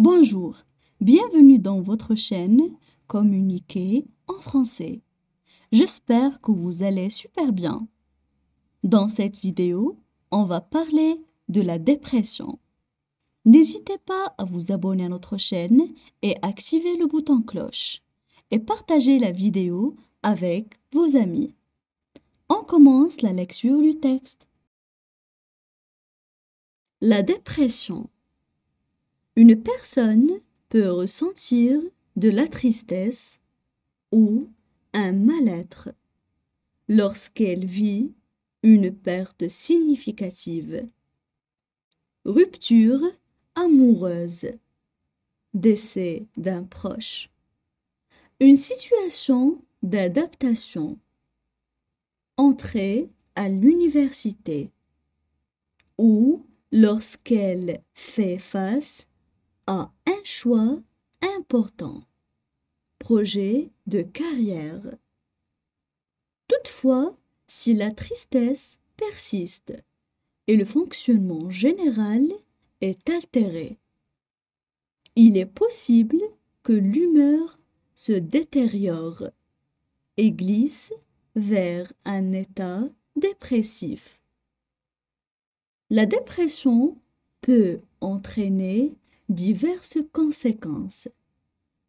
Bonjour, bienvenue dans votre chaîne Communiquer en français. J'espère que vous allez super bien. Dans cette vidéo, on va parler de la dépression. N'hésitez pas à vous abonner à notre chaîne et activer le bouton cloche. Et partagez la vidéo avec vos amis. On commence la lecture du texte. La dépression une personne peut ressentir de la tristesse ou un mal-être lorsqu'elle vit une perte significative. Rupture amoureuse. Décès d'un proche. Une situation d'adaptation. Entrée à l'université. Ou lorsqu'elle fait face un choix important, projet de carrière. Toutefois, si la tristesse persiste et le fonctionnement général est altéré, il est possible que l'humeur se détériore et glisse vers un état dépressif. La dépression peut entraîner diverses conséquences,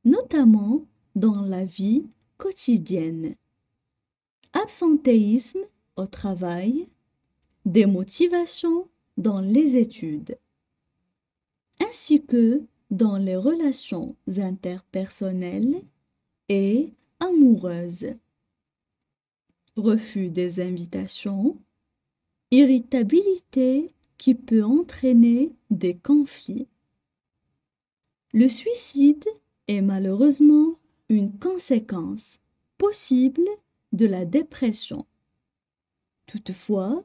notamment dans la vie quotidienne. Absentéisme au travail, démotivation dans les études, ainsi que dans les relations interpersonnelles et amoureuses. Refus des invitations, irritabilité qui peut entraîner des conflits. Le suicide est malheureusement une conséquence possible de la dépression. Toutefois,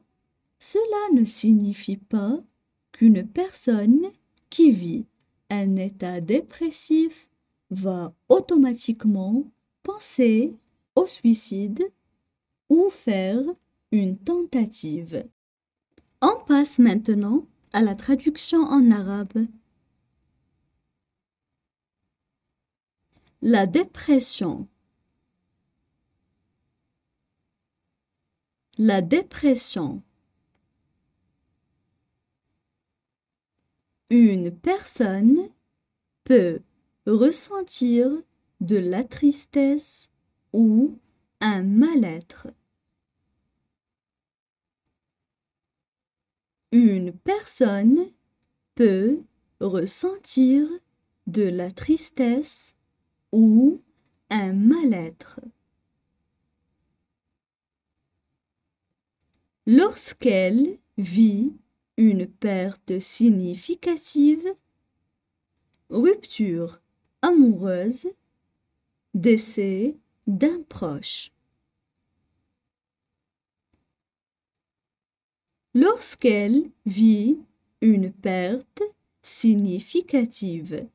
cela ne signifie pas qu'une personne qui vit un état dépressif va automatiquement penser au suicide ou faire une tentative. On passe maintenant à la traduction en arabe La dépression. La dépression. Une personne peut ressentir de la tristesse ou un mal-être. Une personne peut ressentir de la tristesse ou un mal-être. Lorsqu'elle vit une perte significative, rupture amoureuse, décès d'un proche. Lorsqu'elle vit une perte significative,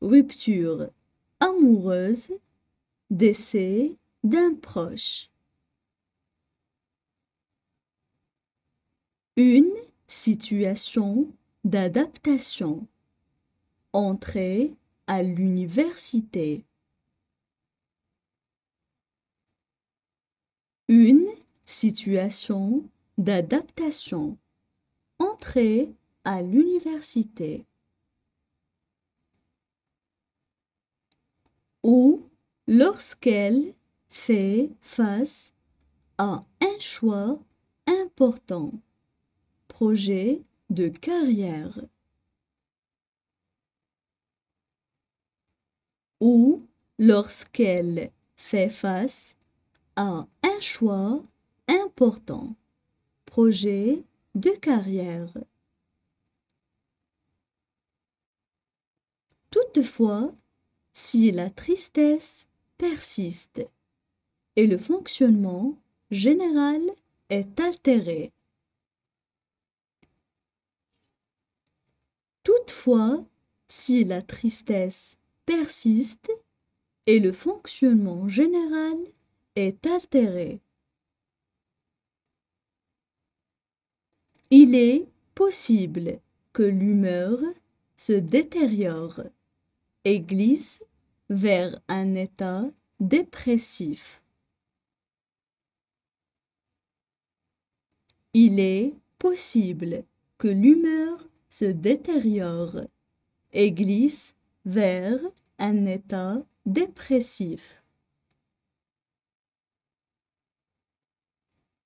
rupture amoureuse, décès d'un proche. Une situation d'adaptation. Entrée à l'université. Une situation d'adaptation. Entrée à l'université. ou lorsqu'elle fait face à un choix important, projet de carrière ou lorsqu'elle fait face à un choix important, projet de carrière. Toutefois, si la tristesse persiste et le fonctionnement général est altéré. Toutefois, si la tristesse persiste et le fonctionnement général est altéré, il est possible que l'humeur se détériore et glisse vers un état dépressif. Il est possible que l'humeur se détériore et glisse vers un état dépressif.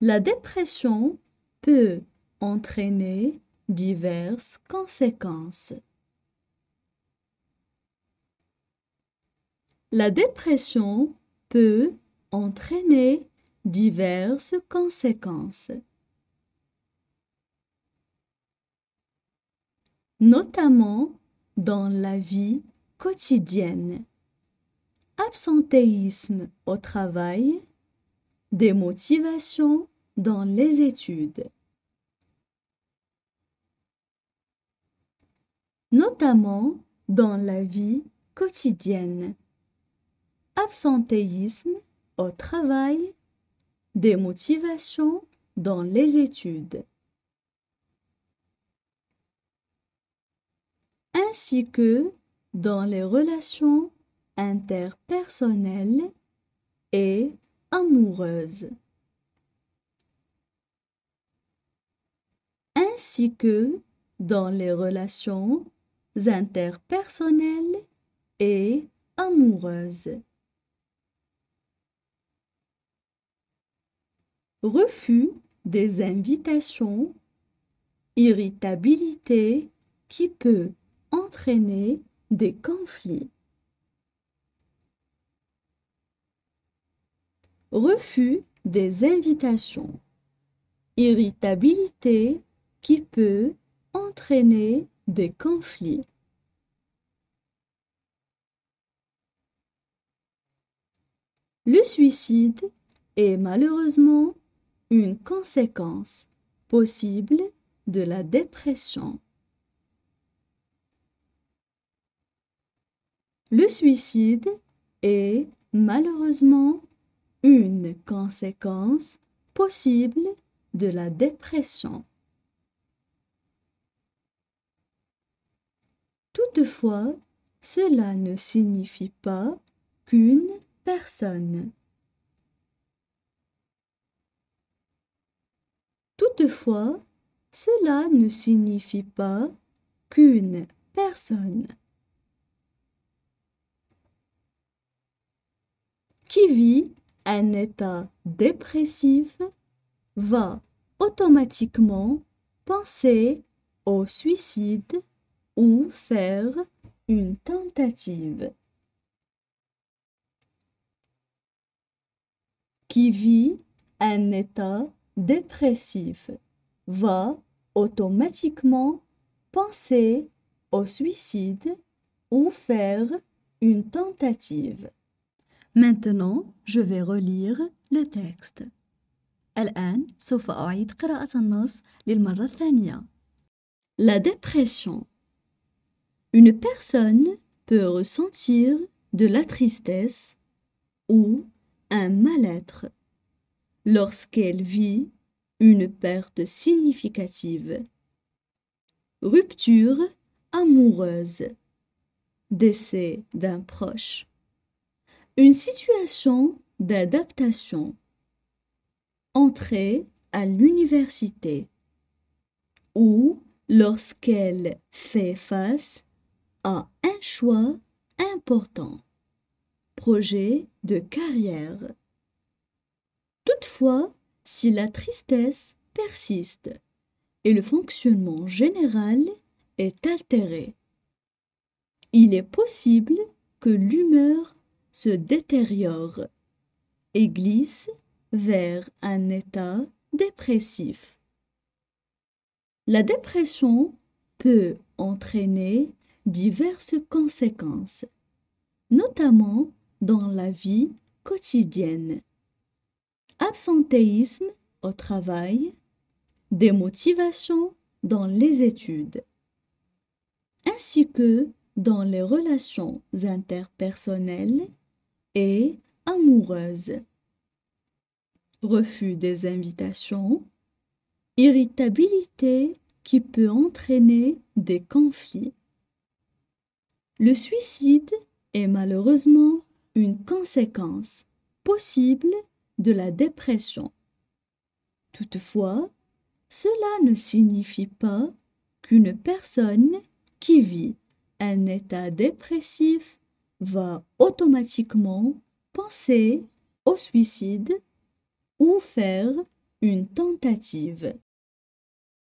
La dépression peut entraîner diverses conséquences. La dépression peut entraîner diverses conséquences, notamment dans la vie quotidienne. Absentéisme au travail, démotivation dans les études. Notamment dans la vie quotidienne absentéisme au travail, démotivation dans les études, ainsi que dans les relations interpersonnelles et amoureuses, ainsi que dans les relations interpersonnelles et amoureuses. refus des invitations, irritabilité qui peut entraîner des conflits. Refus des invitations. Irritabilité qui peut entraîner des conflits. Le suicide est malheureusement une conséquence possible de la dépression. Le suicide est malheureusement une conséquence possible de la dépression. Toutefois, cela ne signifie pas qu'une personne Toutefois, cela ne signifie pas qu'une personne qui vit un état dépressif va automatiquement penser au suicide ou faire une tentative. Qui vit un état dépressif va automatiquement penser au suicide ou faire une tentative. Maintenant, je vais relire le texte. La dépression. Une personne peut ressentir de la tristesse ou un mal-être lorsqu'elle vit une perte significative. Rupture amoureuse. Décès d'un proche. Une situation d'adaptation. Entrée à l'université. Ou lorsqu'elle fait face à un choix important. Projet de carrière. Toutefois, si la tristesse persiste et le fonctionnement général est altéré, il est possible que l'humeur se détériore et glisse vers un état dépressif. La dépression peut entraîner diverses conséquences, notamment dans la vie quotidienne absentéisme au travail, démotivation dans les études, ainsi que dans les relations interpersonnelles et amoureuses, refus des invitations, irritabilité qui peut entraîner des conflits. Le suicide est malheureusement une conséquence possible de la dépression. Toutefois, cela ne signifie pas qu'une personne qui vit un état dépressif va automatiquement penser au suicide ou faire une tentative